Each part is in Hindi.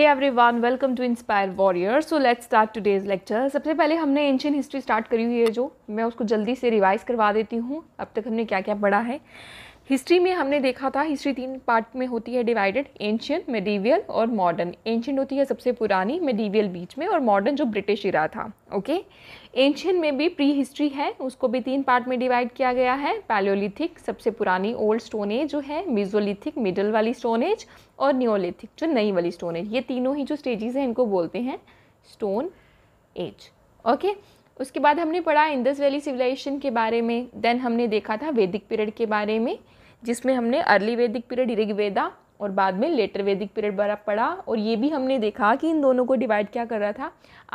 Hey one welcome to inspire warrior so let's start today's lecture सबसे पहले हमने एंशियन हिस्ट्री स्टार्ट करी हुई है जो मैं उसको जल्दी से रिवाइज़ करवा देती हूँ अब तक हमने क्या क्या पढ़ा है हिस्ट्री में हमने देखा था हिस्ट्री तीन पार्ट में होती है डिवाइडेड एंशियंट मेडिवियल और मॉडर्न एंशियंट होती है सबसे पुरानी मेडिवियल बीच में और मॉडर्न जो ब्रिटिश इरा था ओके एंशियंट में भी प्री हिस्ट्री है उसको भी तीन पार्ट में डिवाइड किया गया है पैलियोलिथिक सबसे पुरानी ओल्ड स्टोन एज जो है मिजोलिथिक मिडल वाली स्टोन एज और न्योलिथिक जो नई वाली स्टोन एज ये तीनों ही जो स्टेजेस हैं इनको बोलते हैं स्टोन एज ओके उसके बाद हमने पढ़ा इंदस वैली सिविलाइजेशन के बारे में देन हमने देखा था वैदिक पीरियड के बारे में जिसमें हमने अर्ली वैदिक पीरियड ऋग्वेदा और बाद में लेटर वैदिक पीरियड बड़ा पड़ा और ये भी हमने देखा कि इन दोनों को डिवाइड क्या कर रहा था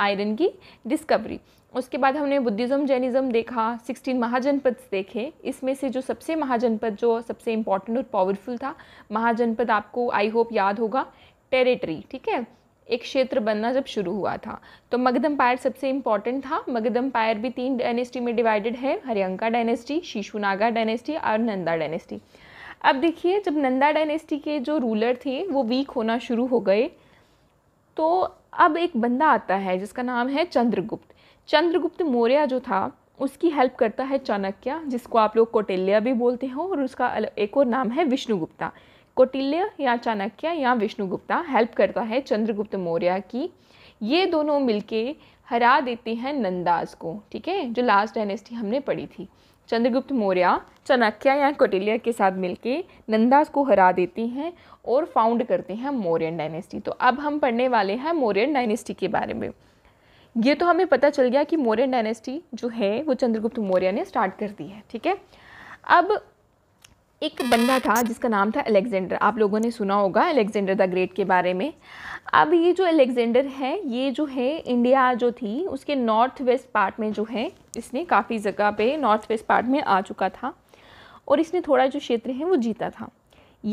आयरन की डिस्कवरी उसके बाद हमने बुद्धिज़्म जैनिज़्म देखा सिक्सटीन महाजनपद देखे इसमें से जो सबसे महाजनपद जो सबसे इम्पॉर्टेंट और पावरफुल था महाजनपद आपको आई होप याद होगा टेरेटरी ठीक है एक क्षेत्र बनना जब शुरू हुआ था तो मगध अम्पायर सबसे इम्पॉर्टेंट था मगध अम्पायर भी तीन डायनेस्टी में डिवाइडेड है हरियंका डायनेस्टी शीशुनागा डायनेस्टी और नंदा डायनेस्टी अब देखिए जब नंदा डायनेस्टी के जो रूलर थे वो वीक होना शुरू हो गए तो अब एक बंदा आता है जिसका नाम है चंद्रगुप्त चंद्रगुप्त मौर्य जो था उसकी हेल्प करता है चाणक्य जिसको आप लोग कौटिल्या भी बोलते हो और उसका एक और नाम है विष्णुगुप्ता कौटिल्य या चाणक्य या विष्णुगुप्ता हेल्प करता है चंद्रगुप्त मौर्य की ये दोनों मिलके हरा देते हैं नंदाज को ठीक है जो लास्ट डायनेस्टी हमने पढ़ी थी चंद्रगुप्त मौर्य चाणक्य या कौटिल्य के साथ मिलकर नंदास को हरा देती हैं और फाउंड करते हैं मौर्यन डायनेस्टी तो अब हम पढ़ने वाले हैं मौर्यन डायनेस्टी के बारे में ये तो हमें पता चल गया कि मौर्यन डायनेस्टी जो है वो चंद्रगुप्त मौर्य ने स्टार्ट कर दी है ठीक है अब एक बंदा था जिसका नाम था अलेक्जेंडर आप लोगों ने सुना होगा अलेक्जेंडर द ग्रेट के बारे में अब ये जो अलेक्जेंडर है ये जो है इंडिया जो थी उसके नॉर्थ वेस्ट पार्ट में जो है इसने काफ़ी जगह पे नॉर्थ वेस्ट पार्ट में आ चुका था और इसने थोड़ा जो क्षेत्र है वो जीता था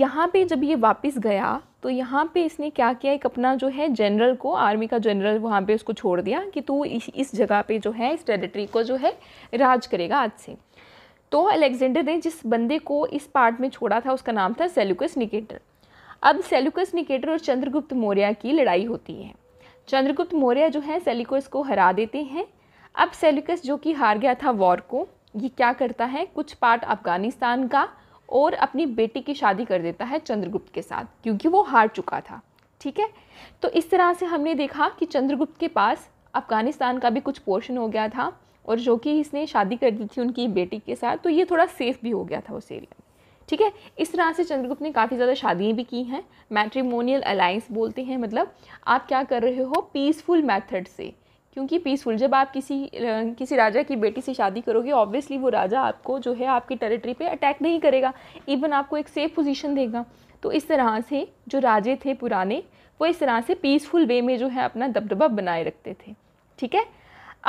यहाँ पे जब ये वापस गया तो यहाँ पे इसने क्या किया एक अपना जो है जनरल को आर्मी का जनरल वहाँ पे उसको छोड़ दिया कि तू इस इस जगह पे जो है इस टेरिटरी को जो है राज करेगा आज से तो अलेक्जेंडर ने जिस बंदे को इस पार्ट में छोड़ा था उसका नाम था सेल्युकस निकेटर अब सेल्युकस निकेटर और चंद्रगुप्त मौर्य की लड़ाई होती है चंद्रगुप्त मौर्य जो है सेल्युकस को हरा देते हैं अब सेल्युकस जो कि हार गया था वॉर को ये क्या करता है कुछ पार्ट अफगानिस्तान का और अपनी बेटी की शादी कर देता है चंद्रगुप्त के साथ क्योंकि वो हार चुका था ठीक है तो इस तरह से हमने देखा कि चंद्रगुप्त के पास अफ़गानिस्तान का भी कुछ पोर्शन हो गया था और जो कि इसने शादी कर दी थी उनकी बेटी के साथ तो ये थोड़ा सेफ भी हो गया था उस एरिया में ठीक है इस तरह से चंद्रगुप्त ने काफ़ी ज़्यादा शादियाँ भी की हैं मैट्रीमोनियल अलाइंस बोलते हैं मतलब आप क्या कर रहे हो पीसफुल मैथड से क्योंकि पीसफुल जब आप किसी किसी राजा की बेटी से शादी करोगे ऑब्वियसली वो राजा आपको जो है आपकी टेरिटरी पे अटैक नहीं करेगा इवन आपको एक सेफ पोजीशन देगा तो इस तरह से जो राजे थे पुराने वो इस तरह से पीसफुल वे में जो है अपना दबदबा बनाए रखते थे ठीक है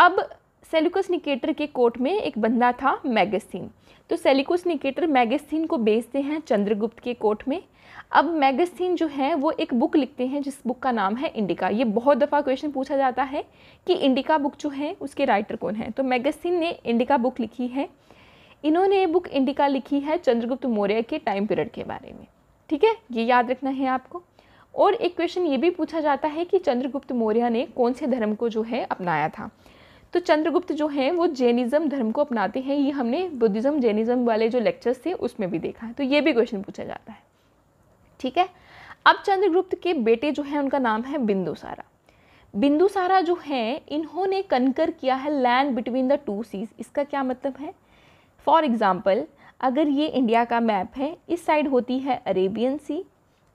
अब सेलिकस निकेटर के कोर्ट में एक बंदा था मैगस्थीन तो सेलिकस निकेटर मैगस्थीन को बेचते हैं चंद्रगुप्त के कोर्ट में अब मैगस्थीन जो है वो एक बुक लिखते हैं जिस बुक का नाम है इंडिका ये बहुत दफ़ा क्वेश्चन पूछा जाता है कि इंडिका बुक जो है उसके राइटर कौन है तो मैगस्थीन ने इंडिका बुक लिखी है इन्होंने ये बुक इंडिका लिखी है चंद्रगुप्त मौर्य के टाइम पीरियड के बारे में ठीक है ये याद रखना है आपको और एक क्वेश्चन ये भी पूछा जाता है कि चंद्रगुप्त मौर्य ने कौन से धर्म को जो है अपनाया था तो चंद्रगुप्त जो हैं वो जैनिज़्म धर्म को अपनाते हैं ये हमने बुद्धिज़्म जैनिज़्म वाले जो लेक्चर्स थे उसमें भी देखा है तो ये भी क्वेश्चन पूछा जाता है ठीक है अब चंद्रगुप्त के बेटे जो हैं उनका नाम है बिंदुसारा बिंदुसारा जो हैं इन्होंने कनकर किया है land between the two seas इसका क्या मतलब है फॉर एग्ज़ाम्पल अगर ये इंडिया का मैप है इस साइड होती है अरेबियन सी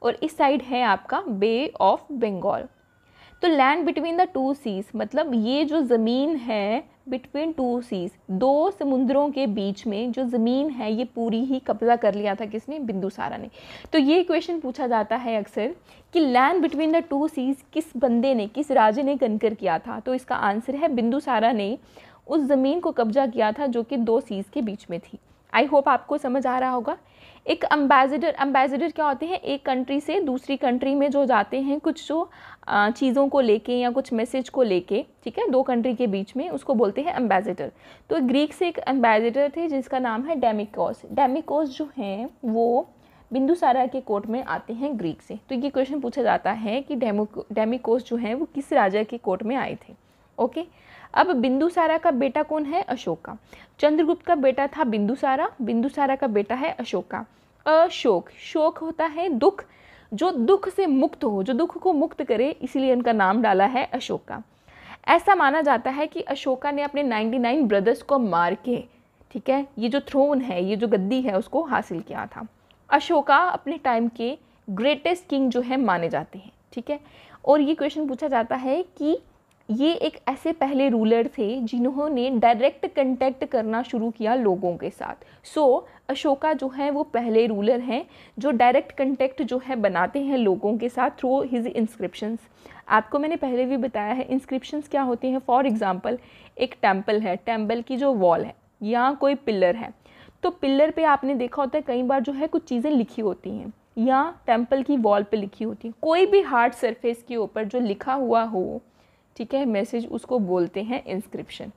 और इस साइड है आपका बे ऑफ बंगाल तो land between the two seas मतलब ये जो ज़मीन है बिटवीन टू सीज दो समुद्रों के बीच में जो ज़मीन है ये पूरी ही कब्जा कर लिया था किसने बिंदुसारा ने तो ये क्वेश्चन पूछा जाता है अक्सर कि land between the two seas किस बंदे ने किस राजे ने कनकर किया था तो इसका आंसर है बिंदुसारा ने उस ज़मीन को कब्जा किया था जो कि दो सीज़ के बीच में थी आई होप आपको समझ आ रहा होगा एक अम्बेसडर अम्बेसडर क्या होते हैं एक कंट्री से दूसरी कंट्री में जो जाते हैं कुछ जो चीज़ों को लेके या कुछ मैसेज को लेके ठीक है दो कंट्री के बीच में उसको बोलते हैं अम्बेसडर तो ग्रीक से एक अम्बेसडर थे जिसका नाम है डेमिकॉस डेमिकॉस जो हैं वो बिंदुसारा के कोर्ट में आते हैं ग्रीक से तो ये क्वेश्चन पूछा जाता है कि डेमो डेमिकोस जो हैं वो किस राजा के कोर्ट में आए थे ओके अब बिंदुसारा का बेटा कौन है अशोक का चंद्रगुप्त का बेटा था बिंदुसारा बिंदुसारा का बेटा है अशोक का अशोक शोक होता है दुख जो दुख से मुक्त हो जो दुख को मुक्त करे इसीलिए उनका नाम डाला है अशोक का ऐसा माना जाता है कि अशोका ने अपने 99 ब्रदर्स को मार के ठीक है ये जो थ्रोन है ये जो गद्दी है उसको हासिल किया था अशोका अपने टाइम के ग्रेटेस्ट किंग जो है माने जाते हैं ठीक है और ये क्वेश्चन पूछा जाता है कि ये एक ऐसे पहले रूलर थे जिन्होंने डायरेक्ट कंटेक्ट करना शुरू किया लोगों के साथ सो so, अशोका जो है वो पहले रूलर हैं जो डायरेक्ट कंटेक्ट जो है बनाते हैं लोगों के साथ थ्रू हिज इंस्क्रिप्शंस आपको मैंने पहले भी बताया है इंस्क्रिप्शंस क्या होते हैं फॉर एग्ज़ाम्पल एक टेम्पल है टेम्पल की जो वॉल है या कोई पिलर है तो पिलर पे आपने देखा होता है कई बार जो है कुछ चीज़ें लिखी होती हैं या टेम्पल की वॉल पे लिखी होती है कोई भी हार्ड सरफेस के ऊपर जो लिखा हुआ हो ठीक है मैसेज उसको बोलते हैं इंस्क्रिप्शन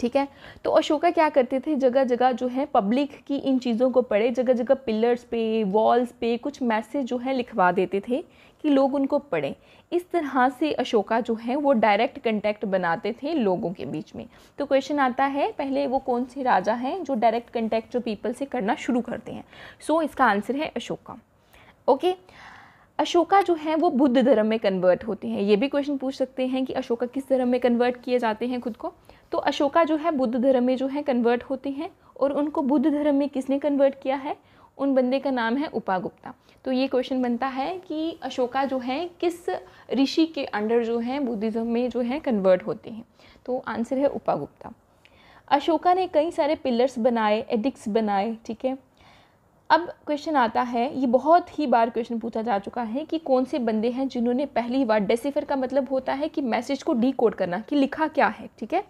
ठीक है तो अशोका क्या करते थे जगह जगह जो है पब्लिक की इन चीज़ों को पढ़े जगह जगह पिलर्स पे वॉल्स पे कुछ मैसेज जो है लिखवा देते थे कि लोग उनको पढ़ें इस तरह से अशोका जो है वो डायरेक्ट कंटेक्ट बनाते थे लोगों के बीच में तो क्वेश्चन आता है पहले वो कौन से राजा हैं जो डायरेक्ट कंटेक्ट जो पीपल से करना शुरू करते हैं सो so, इसका आंसर है अशोका ओके okay? अशोका जो है वो बुद्ध धर्म में कन्वर्ट होते हैं ये भी क्वेश्चन पूछ सकते हैं कि अशोका किस धर्म में कन्वर्ट किए जाते हैं खुद को तो अशोका जो है बुद्ध धर्म में जो है कन्वर्ट होते हैं और उनको बुद्ध धर्म में किसने कन्वर्ट किया है उन बंदे का नाम है उपागुप्ता तो ये क्वेश्चन बनता है कि अशोका जो है किस ऋषि के अंडर जो है बुद्धिज़्म में जो है कन्वर्ट होते हैं तो आंसर है उपागुप्ता अशोका ने कई सारे पिलर्स बनाए एडिक्स बनाए ठीक है अब क्वेश्चन आता है ये बहुत ही बार क्वेश्चन पूछा जा चुका है कि कौन से बंदे हैं जिन्होंने पहली बार डेसीफर का मतलब होता है कि मैसेज को डी करना कि लिखा क्या है ठीक है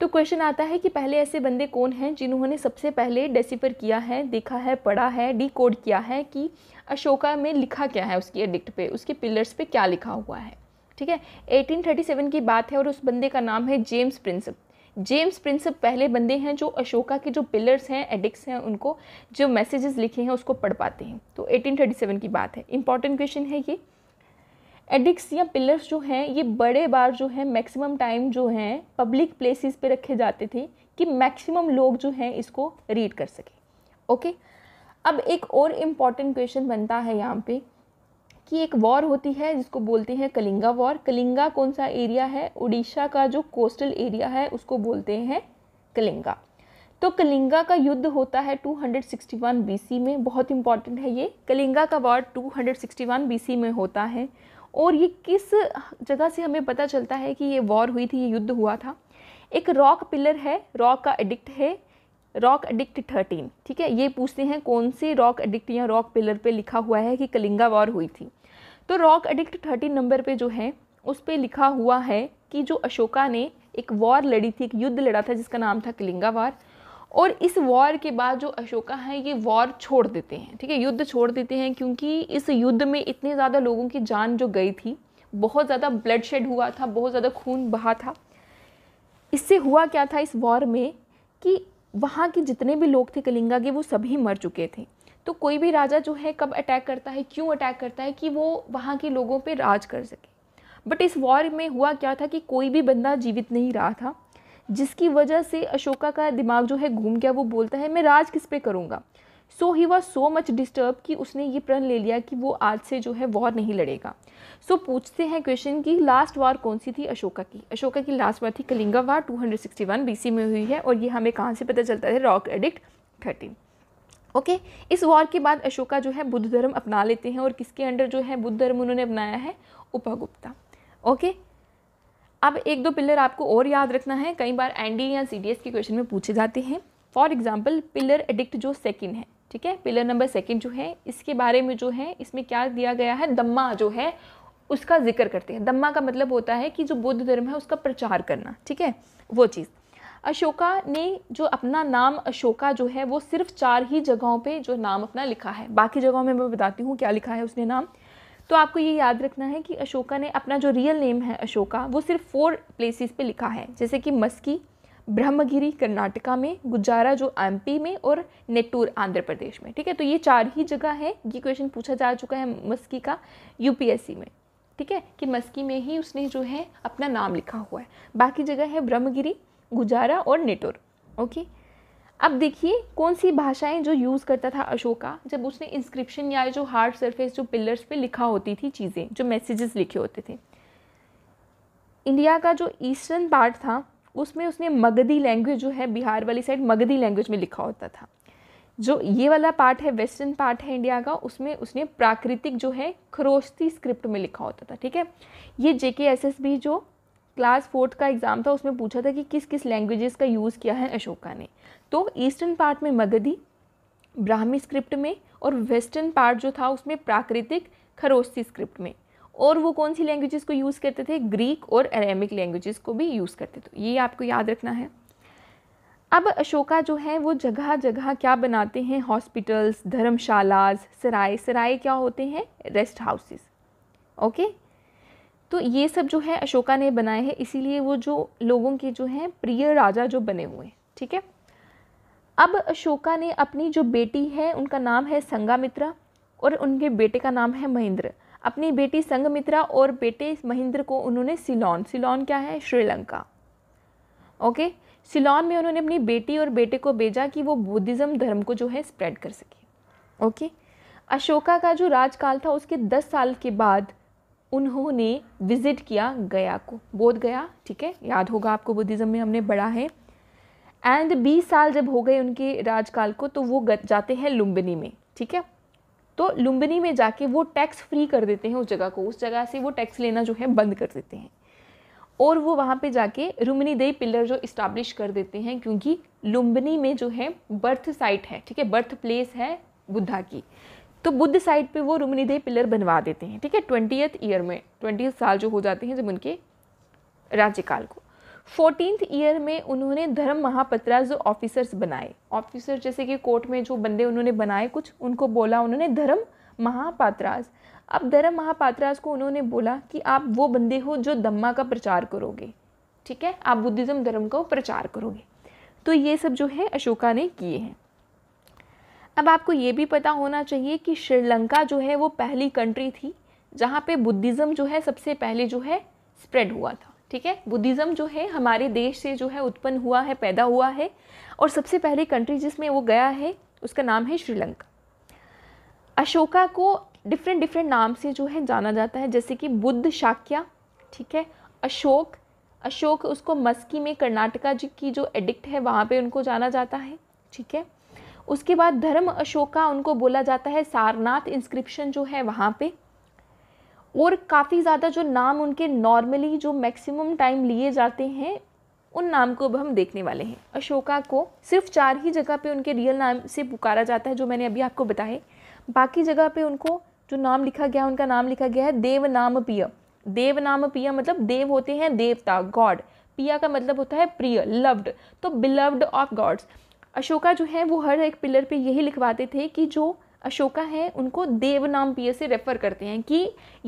तो क्वेश्चन आता है कि पहले ऐसे बंदे कौन हैं जिन्होंने सबसे पहले डेसीफर किया है देखा है पढ़ा है डी कोड किया है कि अशोका में लिखा क्या है उसकी एडिक्ट पे उसके पिलर्स पे क्या लिखा हुआ है ठीक है 1837 की बात है और उस बंदे का नाम है जेम्स प्रिंसप जेम्स प्रिंसप पहले बंदे हैं जो अशोका के जो पिलर्स हैं एडिक्स हैं उनको जो मैसेजेस लिखे हैं उसको पढ़ पाते हैं तो 1837 की बात है इंपॉर्टेंट क्वेश्चन है ये एडिक्स या पिलर्स जो हैं ये बड़े बार जो है मैक्सिमम टाइम जो हैं पब्लिक प्लेसेस पे रखे जाते थे कि मैक्सिमम लोग जो हैं इसको रीड कर सकें ओके अब एक और इम्पॉर्टेंट क्वेश्चन बनता है यहाँ पे कि एक वॉर होती है जिसको बोलते हैं कलिंगा वॉर कलिंगा कौन सा एरिया है उड़ीसा का जो कोस्टल एरिया है उसको बोलते हैं कलिंगा तो कलिंगा का युद्ध होता है 261 बीसी में बहुत इंपॉर्टेंट है ये कलिंगा का वॉर 261 बीसी में होता है और ये किस जगह से हमें पता चलता है कि ये वॉर हुई थी ये युद्ध हुआ था एक रॉक पिलर है रॉक का एडिक्ट है रॉक एडिक्ट थर्टीन ठीक है ये पूछते हैं कौन से रॉक एडिक्ट या रॉक पिलर पे लिखा हुआ है कि कलिंगा वॉर हुई थी तो रॉक एडिक्ट थर्टीन नंबर पे जो है उस पर लिखा हुआ है कि जो अशोका ने एक वॉर लड़ी थी एक युद्ध लड़ा था जिसका नाम था कलिंगा वॉर और इस वॉर के बाद जो अशोका है ये वॉर छोड़ देते हैं ठीक है युद्ध छोड़ देते हैं क्योंकि इस युद्ध में इतने ज़्यादा लोगों की जान जो गई थी बहुत ज़्यादा ब्लड शेड हुआ था बहुत ज़्यादा खून बहा था इससे हुआ क्या था इस वॉर में कि वहाँ के जितने भी लोग थे कलिंगा के वो सभी मर चुके थे तो कोई भी राजा जो है कब अटैक करता है क्यों अटैक करता है कि वो वहाँ के लोगों पे राज कर सके बट इस वॉर में हुआ क्या था कि कोई भी बंदा जीवित नहीं रहा था जिसकी वजह से अशोका का दिमाग जो है घूम गया वो बोलता है मैं राज किस पे करूँगा so he was so much disturb कि उसने ये प्रण ले लिया कि वो आज से जो है वॉर नहीं लड़ेगा सो so, पूछते हैं क्वेश्चन की लास्ट वार कौन सी थी अशोका की अशोका की लास्ट वार थी कलिंगा वार 261 बीसी में हुई है और ये हमें कहाँ से पता चलता है rock edict thirteen okay okay? इस वॉर के बाद अशोका जो है बुद्ध धर्म अपना लेते हैं और किसके अंडर जो है बुद्ध धर्म उन्होंने अपनाया है उपागुप्ता ओके okay? अब एक दो पिलर आपको और याद रखना है कई बार एनडीए या सीडीएस के क्वेश्चन में पूछे जाते हैं फॉर एग्जाम्पल पिलर एडिक्ट जो सेकेंड है ठीक है पिलर नंबर सेकेंड जो है इसके बारे में जो है इसमें क्या दिया गया है दम्मा जो है उसका जिक्र करते हैं दम्मा का मतलब होता है कि जो बौद्ध धर्म है उसका प्रचार करना ठीक है वो चीज़ अशोका ने जो अपना नाम अशोका जो है वो सिर्फ चार ही जगहों पे जो नाम अपना लिखा है बाकी जगहों में मैं बताती हूँ क्या लिखा है उसने नाम तो आपको ये याद रखना है कि अशोका ने अपना जो रियल नेम है अशोका वो सिर्फ फोर प्लेसेस पे लिखा है जैसे कि मस्की ब्रह्मगिरी कर्नाटका में गुजारा जो एम में और नेटूर आंध्र प्रदेश में ठीक है तो ये चार ही जगह है ये क्वेश्चन पूछा जा चुका है मस्की का यूपीएससी में ठीक है कि मस्की में ही उसने जो है अपना नाम लिखा हुआ है बाकी जगह है ब्रह्मगिरी गुजारा और नेटूर ओके अब देखिए कौन सी भाषाएं जो यूज़ करता था अशोका जब उसने इंस्क्रिप्शन या जो हार्ड सरफेस जो पिलर्स पे लिखा होती थी चीज़ें जो मैसेजेस लिखे होते थे इंडिया का जो ईस्टर्न पार्ट था उसमें उसने मगधी लैंग्वेज जो है बिहार वाली साइड मगधी लैंग्वेज में लिखा होता था जो ये वाला पार्ट है वेस्टर्न पार्ट है इंडिया का उसमें उसने प्राकृतिक जो है खरोस्ती स्क्रिप्ट में लिखा होता था ठीक है ये जेके एस एस बी जो क्लास फोर्थ का एग्ज़ाम था उसमें पूछा था कि किस किस लैंग्वेजेस का यूज़ किया है अशोका ने तो ईस्टर्न पार्ट में मगधी ब्राह्मी स्क्रिप्ट में और वेस्टर्न पार्ट जो था उसमें प्राकृतिक खरोस्ती स्क्रिप्ट में और वो कौन सी लैंग्वेजेस को यूज़ करते थे ग्रीक और अरेमिक लैंग्वेजेस को भी यूज़ करते थे ये आपको याद रखना है अब अशोका जो है वो जगह जगह क्या बनाते हैं हॉस्पिटल्स धर्मशालाज सराय सराय क्या होते हैं रेस्ट हाउसेस ओके तो ये सब जो है अशोका ने बनाए हैं इसीलिए वो जो लोगों के जो हैं प्रिय राजा जो बने हुए हैं ठीक है अब अशोका ने अपनी जो बेटी है उनका नाम है संगामित्रा और उनके बेटे का नाम है महेंद्र अपनी बेटी संगमित्रा और बेटे महेंद्र को उन्होंने सिलोन सिलोन क्या है श्रीलंका ओके सिलोन में उन्होंने अपनी बेटी और बेटे को भेजा कि वो बुद्धिज़्म धर्म को जो है स्प्रेड कर सके ओके अशोका का जो राजकाल था उसके दस साल के बाद उन्होंने विजिट किया गया को बोध गया ठीक है याद होगा आपको बुद्धिज़्म में हमने पढ़ा है एंड बीस साल जब हो गए उनके राजकाल को तो वो जाते हैं लुम्बिनी में ठीक है तो लुम्बिनी में जाके वो टैक्स फ्री कर देते हैं उस जगह को उस जगह से वो टैक्स लेना जो है बंद कर देते हैं और वो वहाँ पे जाके रुमनी दई पिलर जो इस्टाब्लिश कर देते हैं क्योंकि लुम्बिनी में जो है बर्थ साइट है ठीक है बर्थ प्लेस है बुद्धा की तो बुद्ध साइट पे वो रुमनी दई पिलर बनवा देते हैं ठीक है ट्वेंटियथ ईयर में ट्वेंटियथ साल जो हो जाते हैं जब उनके राज्यकाल को फोर्टीन ईयर में उन्होंने धर्म महापत्रा जो ऑफिसर्स बनाए ऑफिसर जैसे कि कोर्ट में जो बंदे उन्होंने बनाए कुछ उनको बोला उन्होंने धर्म महापात्रास अब धर्म महापात्रास को उन्होंने बोला कि आप वो बंदे हो जो दम्मा का प्रचार करोगे ठीक है आप बुद्धिज़्म धर्म का प्रचार करोगे तो ये सब जो है अशोका ने किए हैं अब आपको ये भी पता होना चाहिए कि श्रीलंका जो है वो पहली कंट्री थी जहाँ पे बुद्धिज़्म जो है सबसे पहले जो है स्प्रेड हुआ था ठीक है बुद्धिज़्म जो है हमारे देश से जो है उत्पन्न हुआ है पैदा हुआ है और सबसे पहली कंट्री जिसमें वो गया है उसका नाम है श्रीलंका अशोका को डिफरेंट डिफरेंट नाम से जो है जाना जाता है जैसे कि बुद्ध शाक्या ठीक है अशोक अशोक उसको मस्की में कर्नाटका जी की जो एडिक्ट है वहाँ पे उनको जाना जाता है ठीक है उसके बाद धर्म अशोका उनको बोला जाता है सारनाथ इंस्क्रिप्शन जो है वहाँ पे और काफ़ी ज़्यादा जो नाम उनके नॉर्मली जो मैक्सिमम टाइम लिए जाते हैं उन नाम को अब हम देखने वाले हैं अशोका को सिर्फ चार ही जगह पे उनके रियल नाम से पुकारा जाता है जो मैंने अभी आपको बताए बाकी जगह पे उनको जो नाम लिखा गया उनका नाम लिखा गया है देव नाम पिया देव नाम पिया मतलब देव होते हैं देवता गॉड पिया का मतलब होता है प्रिय लव्ड तो बिलव्ड ऑफ गॉड्स अशोका जो है वो हर एक पिलर पर यही लिखवाते थे कि जो अशोका है उनको देव नाम पिय से रेफ़र करते हैं कि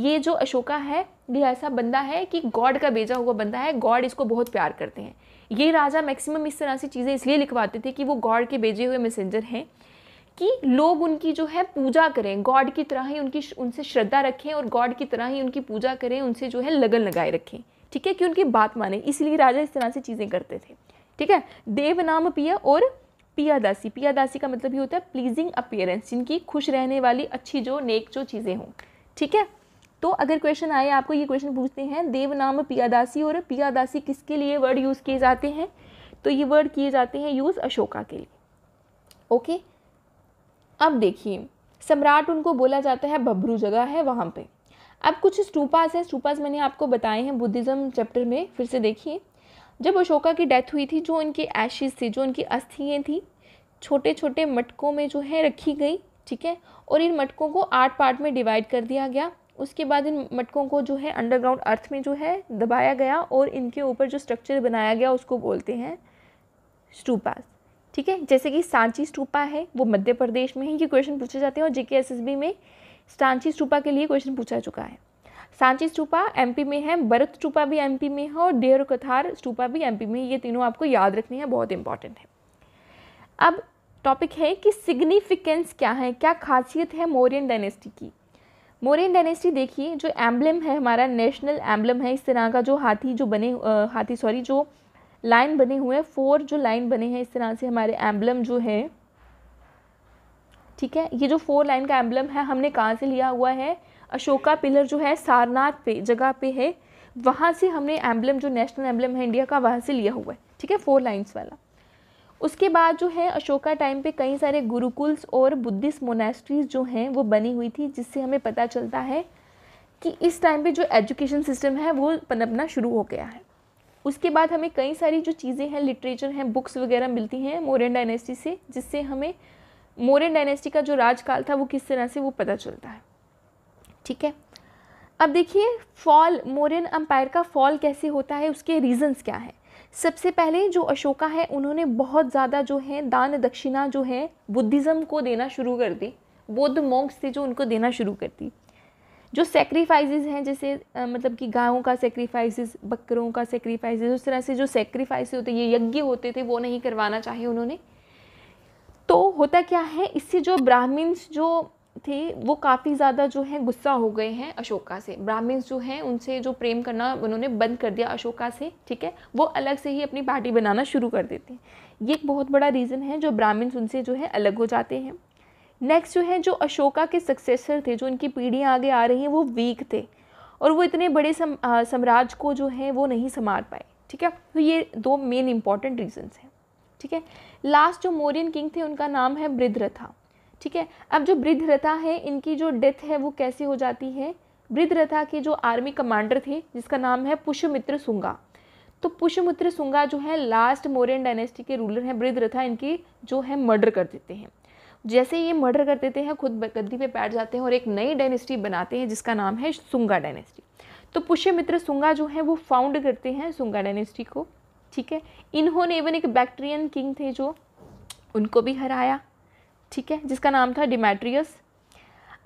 ये जो अशोका है ये ऐसा बंदा है कि गॉड का भेजा हुआ बंदा है गॉड इसको बहुत प्यार करते हैं ये राजा मैक्सिमम इस तरह से चीज़ें इसलिए लिखवाते थे कि वो गॉड के भेजे हुए मैसेंजर हैं कि लोग उनकी जो है पूजा करें गॉड की तरह ही उनकी उनसे श्रद्धा रखें और गॉड की तरह ही उनकी पूजा करें उनसे जो है लगन लगाए रखें ठीक है कि उनकी बात माने इसलिए राजा इस तरह से चीज़ें करते थे ठीक है देव नाम पिया और पियादासी पियादासी का मतलब ये होता है प्लीजिंग अपियरेंस जिनकी खुश रहने वाली अच्छी जो नेक जो चीज़ें हों ठीक है तो अगर क्वेश्चन आए आपको ये क्वेश्चन पूछते हैं देव नाम पियादासी और पियादासी किसके लिए वर्ड यूज़ किए जाते हैं तो ये वर्ड किए जाते हैं यूज़ अशोका के लिए ओके अब देखिए सम्राट उनको बोला जाता है बबरू जगह है वहाँ पे अब कुछ स्टूपास हैं स्टूपास मैंने आपको बताए हैं बुद्धिज़्म चैप्टर में फिर से देखिए जब अशोका की डेथ हुई थी जो इनके एशिज थी जो इनकी अस्थियाँ थी छोटे छोटे मटकों में जो है रखी गई ठीक है और इन मटकों को आठ पार्ट में डिवाइड कर दिया गया उसके बाद इन मटकों को जो है अंडरग्राउंड अर्थ में जो है दबाया गया और इनके ऊपर जो स्ट्रक्चर बनाया गया उसको बोलते हैं स्टूपास ठीक है जैसे कि सांची स्टूपा है वो मध्य प्रदेश में है ये क्वेश्चन पूछे जाते हैं और जेके के में सांची स्टूपा के लिए क्वेश्चन पूछा चुका है सांची स्टूपा एमपी में है बरत स्टूपा भी एमपी में है और देर कथार स्टूपा भी एमपी में ये तीनों आपको याद रखनी है बहुत इंपॉर्टेंट है अब टॉपिक है कि सिग्निफिकेंस क्या है क्या खासियत है मौर्यन डायनेस्टी की मौर्यन डायनेस्टी देखिए जो एम्बलम है हमारा नेशनल एम्बलम है इस तरह का जो हाथी जो बने हाथी सॉरी जो लाइन बने हुए हैं फोर जो लाइन बने हैं इस तरह से हमारे एम्बलम जो है ठीक है ये जो फोर लाइन का एम्बलम है हमने कहाँ से लिया हुआ है अशोका पिलर जो है सारनाथ पे जगह पे है वहाँ से हमने एम्बलम जो नेशनल एम्बलम है इंडिया का वहाँ से लिया हुआ है ठीक है फोर लाइन्स वाला उसके बाद जो है अशोका टाइम पे कई सारे गुरुकुल्स और बुद्धिस्ट मोनेस्ट्रीज जो हैं वो बनी हुई थी जिससे हमें पता चलता है कि इस टाइम पे जो एजुकेशन सिस्टम है वो पनपना शुरू हो गया है उसके बाद हमें कई सारी जो चीज़ें हैं लिटरेचर हैं बुक्स वगैरह मिलती हैं मोरन डायनेस्टी से जिससे हमें मोरियन डायनेस्टी का जो राजकाल था वो किस तरह से वो पता चलता है ठीक है अब देखिए फॉल मोरियन अम्पायर का फॉल कैसे होता है उसके रीजंस क्या हैं सबसे पहले जो अशोका है उन्होंने बहुत ज़्यादा जो है दान दक्षिणा जो है बुद्धिज़्म को देना शुरू कर दी बौद्ध मोंग्स थे जो उनको देना शुरू कर दी जो सेक्रीफाइसेस हैं जैसे आ, मतलब कि गायों का सेक्रीफाइजेज बकरों का सेक्रीफाइजेज उस तरह से जो सेक्रीफाइस होते ये यज्ञ होते थे वो नहीं करवाना चाहिए उन्होंने तो होता क्या है इससे जो ब्राह्मण्स जो थे वो काफ़ी ज़्यादा जो है गुस्सा हो गए हैं अशोका से ब्राह्मण्स जो हैं उनसे जो प्रेम करना उन्होंने बंद कर दिया अशोका से ठीक है वो अलग से ही अपनी पार्टी बनाना शुरू कर देते हैं ये एक बहुत बड़ा रीज़न है जो ब्राह्मीण्स उनसे जो है अलग हो जाते हैं नेक्स्ट जो है जो अशोका के सक्सेसर थे जो उनकी पीढ़ियाँ आगे आ रही हैं वो वीक थे और वो इतने बड़े साम्राज्य को जो है वो नहीं संभाल पाए ठीक है तो ये दो मेन इम्पॉर्टेंट रीजन्स हैं ठीक है लास्ट जो मोरियन किंग थे उनका नाम है बृद्धरथा ठीक है अब जो बृद्धरथा है इनकी जो डेथ है वो कैसे हो जाती है बृद्धरथा के जो आर्मी कमांडर थे जिसका नाम है पुष्यमित्र सुंगा तो पुष्यमित्र सुंगा जो है लास्ट मोरियन डायनेस्टी के रूलर हैं बृद्धरथा इनकी जो है मर्डर कर देते हैं जैसे ये मर्डर कर देते हैं खुद गद्दी पे बैठ जाते हैं और एक नई डायनेस्टी बनाते हैं जिसका नाम है सुंगा डायनेस्टी तो पुष्यमित्र सुंगा जो है वो फाउंड करते हैं सुंगा डायनेस्टी को ठीक है इन्होंने इवन एक बैक्ट्रियन किंग थे जो उनको भी हराया ठीक है जिसका नाम था डिमेट्रियस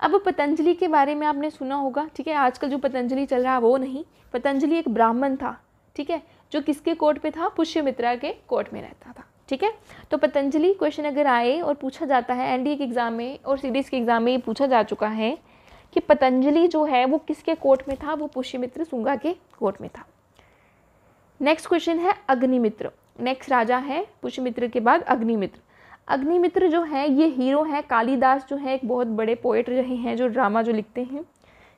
अब पतंजलि के बारे में आपने सुना होगा ठीक है आजकल जो पतंजलि चल रहा है वो नहीं पतंजलि एक ब्राह्मण था ठीक है जो किसके कोर्ट पे था पुष्यमित्रा के कोर्ट में रहता था ठीक है तो पतंजलि क्वेश्चन अगर आए और पूछा जाता है एनडीए के एग्ज़ाम में और सी के एग्ज़ाम में ये पूछा जा चुका है कि पतंजलि जो है वो किसके कोर्ट में था वो पुष्यमित्र सुंगा के कोर्ट में था नेक्स्ट क्वेश्चन है अग्निमित्र नेक्स्ट राजा है पुष्यमित्र के बाद अग्निमित्र अग्निमित्र जो है ये हीरो हैं कालीदास जो है एक बहुत बड़े पोएट रहे हैं जो ड्रामा जो लिखते हैं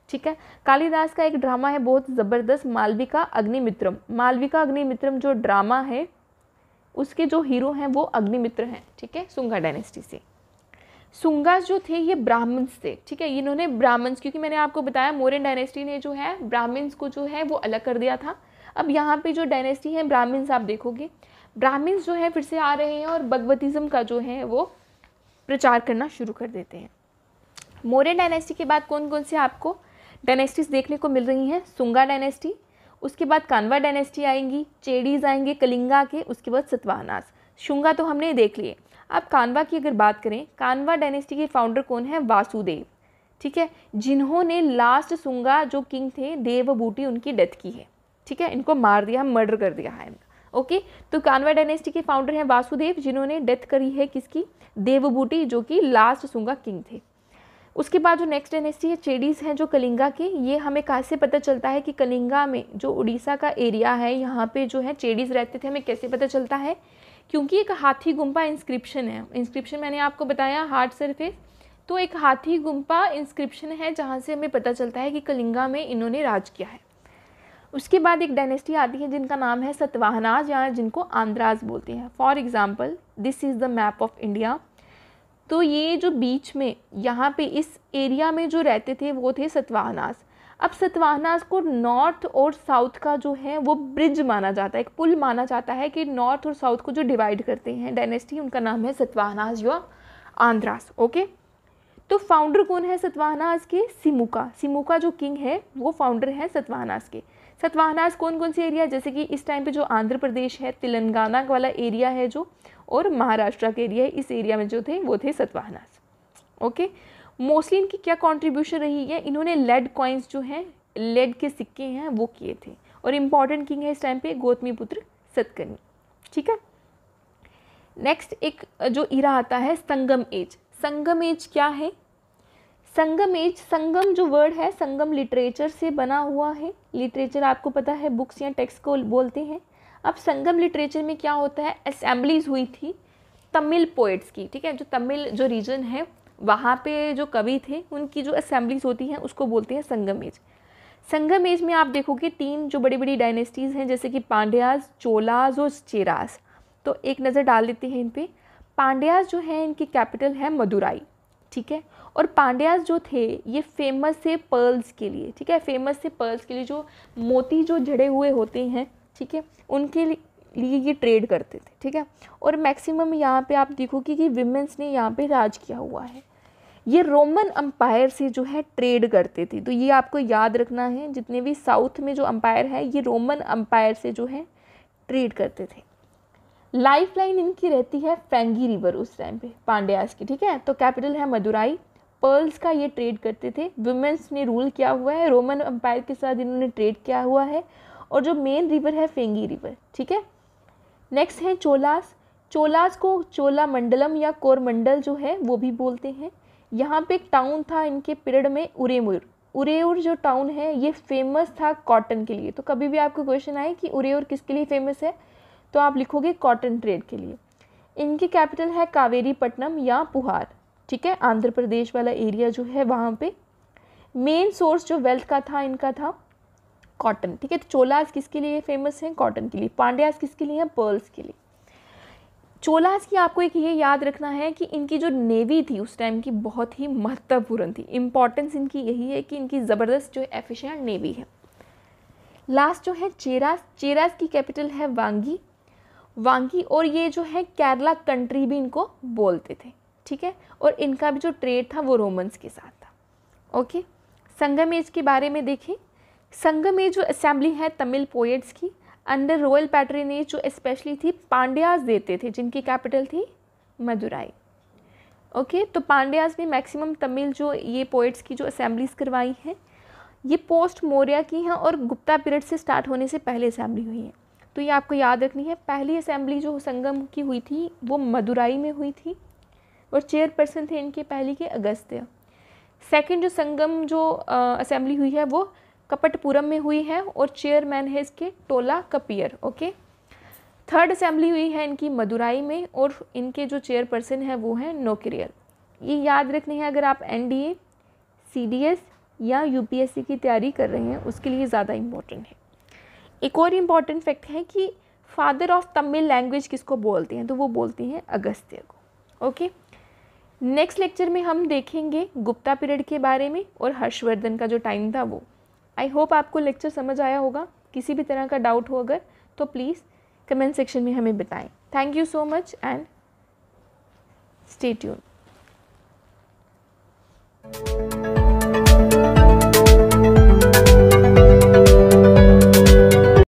ठीक है कालिदास का एक ड्रामा है बहुत ज़बरदस्त मालविका अग्निमित्रम मालविका अग्निमित्रम जो ड्रामा है उसके जो हीरो हैं वो अग्निमित्र हैं ठीक है सुंगा डायनेस्टी से सुंगास जो थे ये ब्राह्मण्स थे ठीक है इन्होंने ब्राह्मण्स क्योंकि मैंने आपको बताया मोरन डायनेस्टी ने जो है ब्राह्मण्स को जो है वो अलग कर दिया था अब यहाँ पे जो डायनेस्टी है ब्राह्मण्स आप देखोगे ब्राह्मण्स जो है फिर से आ रहे हैं और भगवतीज़म का जो है वो प्रचार करना शुरू कर देते हैं मौर्य डायनेस्टी के बाद कौन कौन से आपको डायनेस्टीज़ देखने को मिल रही हैं सुंगा डायनेस्टी उसके बाद कानवा डायनेस्टी आएंगी चेडीज आएंगे कलिंगा के उसके बाद सतवाहनास शुंगा तो हमने देख लिए अब कानवा की अगर बात करें कानवा डायनेस्टी के फाउंडर कौन है वासुदेव ठीक है जिन्होंने लास्ट सुंगा जो किंग थे देवबूटी उनकी डेथ की है ठीक है इनको मार दिया मर्डर कर दिया है ओके तो कानवा डायनेस्टी के फाउंडर हैं वासुदेव जिन्होंने डेथ करी है किसकी देवबूटी जो कि लास्ट सुंगा किंग थे उसके बाद जो नेक्स्ट डायनेस्टी है चेडीज़ हैं जो कलिंगा के ये हमें कैसे पता चलता है कि कलिंगा में जो उड़ीसा का एरिया है यहाँ पे जो है चेडीज़ रहते थे हमें कैसे पता चलता है क्योंकि एक हाथी गुम्पा इंस्क्रिप्शन है इंस्क्रिप्शन मैंने आपको बताया हार्ट सरफेस तो एक हाथी गुम्पा इंस्क्रिप्शन है जहाँ से हमें पता चलता है कि कलिंगा में इन्होंने राज किया है उसके बाद एक डायनेस्टी आती है जिनका नाम है सतवाहनाज या जिनको आंद्राज बोलते हैं for example this is the map of India तो ये जो बीच में यहाँ पे इस एरिया में जो रहते थे वो थे सतवाहनास अब सतवाहनास को नॉर्थ और साउथ का जो है वो ब्रिज माना जाता है एक पुल माना जाता है कि नॉर्थ और साउथ को जो डिवाइड करते हैं डायनेस्टी उनका नाम है सतवाहनास या आंध्रास ओके तो फाउंडर कौन है सतवाहनास के सिमुका सिमुका जो किंग है वो फाउंडर है सतवाहनास के सतवाहनास कौन कौन सी एरिया जैसे कि इस टाइम पे जो आंध्र प्रदेश है तेलंगाना वाला एरिया है जो और महाराष्ट्र का एरिया है इस एरिया में जो थे वो थे सतवाहनास ओके मोस्टली इनकी क्या कॉन्ट्रीब्यूशन रही है इन्होंने लेड कॉइन्स जो हैं लेड के सिक्के हैं वो किए थे और इम्पॉर्टेंट किंग है इस टाइम पे गौतमी पुत्र सतकर्णी ठीक है नेक्स्ट एक जो इरा आता है संगम एज संगम एज क्या है संगम एज संगम जो वर्ड है संगम लिटरेचर से बना हुआ है लिटरेचर आपको पता है बुक्स या टेक्स्ट को बोलते हैं अब संगम लिटरेचर में क्या होता है असेंबलीज हुई थी तमिल पोइट्स की ठीक है जो तमिल जो रीजन है वहाँ पे जो कवि थे उनकी जो असेंबलीज होती हैं उसको बोलते हैं संगम एज संगम एज में आप देखोगे तीन जो बड़ी बड़ी डायनेस्टीज़ हैं जैसे कि पांड्याज चोलाज और चेराज तो एक नज़र डाल देते हैं इन पर पांड्याज जो हैं इनकी कैपिटल है मदुराई ठीक है और पांड्याज जो थे ये फेमस थे पर्ल्स के लिए ठीक है फेमस थे पर्ल्स के लिए जो मोती जो जड़े हुए होते हैं ठीक है उनके लिए ये ट्रेड करते थे ठीक है और मैक्सिमम यहाँ पे आप देखो कि, कि विमेंस ने यहाँ पे राज किया हुआ है ये रोमन अम्पायर से जो है ट्रेड करते थे तो ये आपको याद रखना है जितने भी साउथ में जो अम्पायर है ये रोमन अम्पायर से जो है ट्रेड करते थे लाइफ लाइन इनकी रहती है फेंगी रिवर उस टाइम पे पांड्यास की ठीक है तो कैपिटल है मदुराई पर्ल्स का ये ट्रेड करते थे वुमेंस ने रूल किया हुआ है रोमन अम्पायर के साथ इन्होंने ट्रेड किया हुआ है और जो मेन रिवर है फेंगी रिवर ठीक है नेक्स्ट है चोलास चोलास को चोला मंडलम या कोरमंडल जो है वो भी बोलते हैं यहाँ पे एक टाउन था इनके पीरियड में उरेमुर उरेउर जो टाउन है ये फेमस था कॉटन के लिए तो कभी भी आपको क्वेश्चन आए कि उरेउर किसके लिए फेमस है तो आप लिखोगे कॉटन ट्रेड के लिए इनकी कैपिटल है कावेरीपट्टनम या पुहार ठीक है आंध्र प्रदेश वाला एरिया जो है वहाँ पे मेन सोर्स जो वेल्थ का था इनका था कॉटन ठीक है तो चोलास किसके लिए फेमस हैं कॉटन के लिए पांड्यास किसके लिए हैं पर्ल्स के लिए चोलास की आपको एक ये याद रखना है कि इनकी जो नेवी थी उस टाइम की बहुत ही महत्वपूर्ण थी इम्पॉर्टेंस इनकी यही है कि इनकी ज़बरदस्त जो एफिशिएंट नेवी है लास्ट जो है चेरास चेरास की कैपिटल है वांगी वांगी और ये जो है केरला कंट्री भी इनको बोलते थे ठीक है और इनका भी जो ट्रेड था वो रोमन्स के साथ था ओके संगम एज के बारे में देखें संगम एज जो असेंबली है तमिल पोएट्स की अंडर रॉयल पैटर्नेज जो स्पेशली थी पांड्याज देते थे जिनकी कैपिटल थी मदुराई ओके तो पांड्याज ने मैक्सिमम तमिल जो ये पोइट्स की जो असेंबलीज करवाई हैं ये पोस्ट मौर्या की हैं और गुप्ता पीरियड से स्टार्ट होने से पहले असेंबली हुई है तो ये आपको याद रखनी है पहली असेंबली जो संगम की हुई थी वो मदुराई में हुई थी और चेयरपर्सन थे इनके पहली के अगस्त सेकेंड जो संगम जो असेंबली हुई है वो कपटपुरम में हुई है और चेयरमैन है इसके Tolkappiyar okay third assembly हुई है इनकी मदुराई में और इनके जो चेयरपर्सन है वो हैं नोकरियल ये याद रखने हैं अगर आप एन डी या यूपीएससी की तैयारी कर रहे हैं उसके लिए ज़्यादा इम्पोर्टेंट है एक और इम्पॉर्टेंट फैक्ट है कि फादर ऑफ तमिल लैंग्वेज किसको बोलते हैं तो वो बोलते हैं अगस्त्य को ओके नेक्स्ट लेक्चर में हम देखेंगे गुप्ता पीरियड के बारे में और हर्षवर्धन का जो टाइम था वो आई होप आपको लेक्चर समझ आया होगा किसी भी तरह का डाउट हो अगर तो प्लीज़ कमेंट सेक्शन में हमें बताएं thank you so much and stay tune